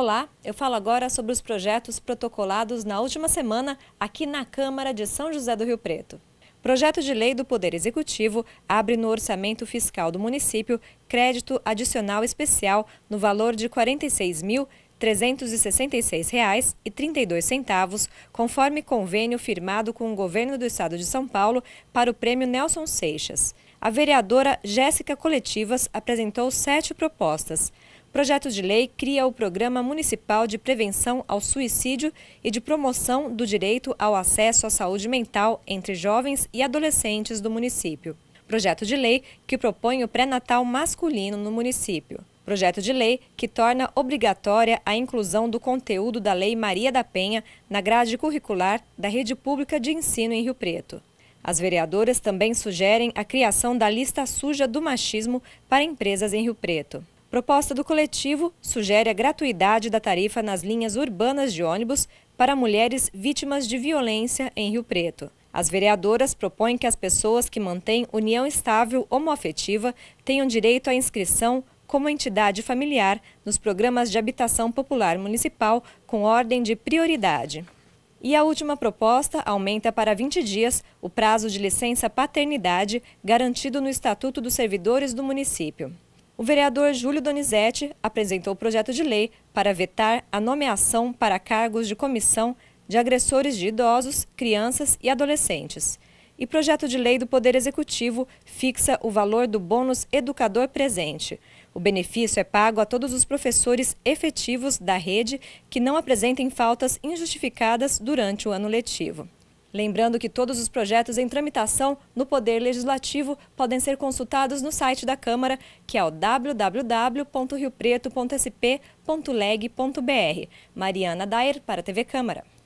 Olá, eu falo agora sobre os projetos protocolados na última semana aqui na Câmara de São José do Rio Preto. Projeto de lei do Poder Executivo abre no orçamento fiscal do município crédito adicional especial no valor de R$ mil. R$ 366,32, conforme convênio firmado com o governo do estado de São Paulo para o prêmio Nelson Seixas. A vereadora Jéssica Coletivas apresentou sete propostas. projeto de lei cria o Programa Municipal de Prevenção ao Suicídio e de Promoção do Direito ao Acesso à Saúde Mental entre jovens e adolescentes do município. Projeto de lei que propõe o pré-natal masculino no município projeto de lei que torna obrigatória a inclusão do conteúdo da Lei Maria da Penha na grade curricular da rede pública de ensino em Rio Preto. As vereadoras também sugerem a criação da lista suja do machismo para empresas em Rio Preto. Proposta do coletivo sugere a gratuidade da tarifa nas linhas urbanas de ônibus para mulheres vítimas de violência em Rio Preto. As vereadoras propõem que as pessoas que mantêm união estável homoafetiva tenham direito à inscrição como entidade familiar nos programas de habitação popular municipal com ordem de prioridade. E a última proposta aumenta para 20 dias o prazo de licença paternidade garantido no Estatuto dos Servidores do município. O vereador Júlio Donizete apresentou o projeto de lei para vetar a nomeação para cargos de comissão de agressores de idosos, crianças e adolescentes e projeto de lei do Poder Executivo fixa o valor do bônus educador presente. O benefício é pago a todos os professores efetivos da rede que não apresentem faltas injustificadas durante o ano letivo. Lembrando que todos os projetos em tramitação no Poder Legislativo podem ser consultados no site da Câmara, que é o www.riopreto.sp.leg.br. Mariana Dair, para a TV Câmara.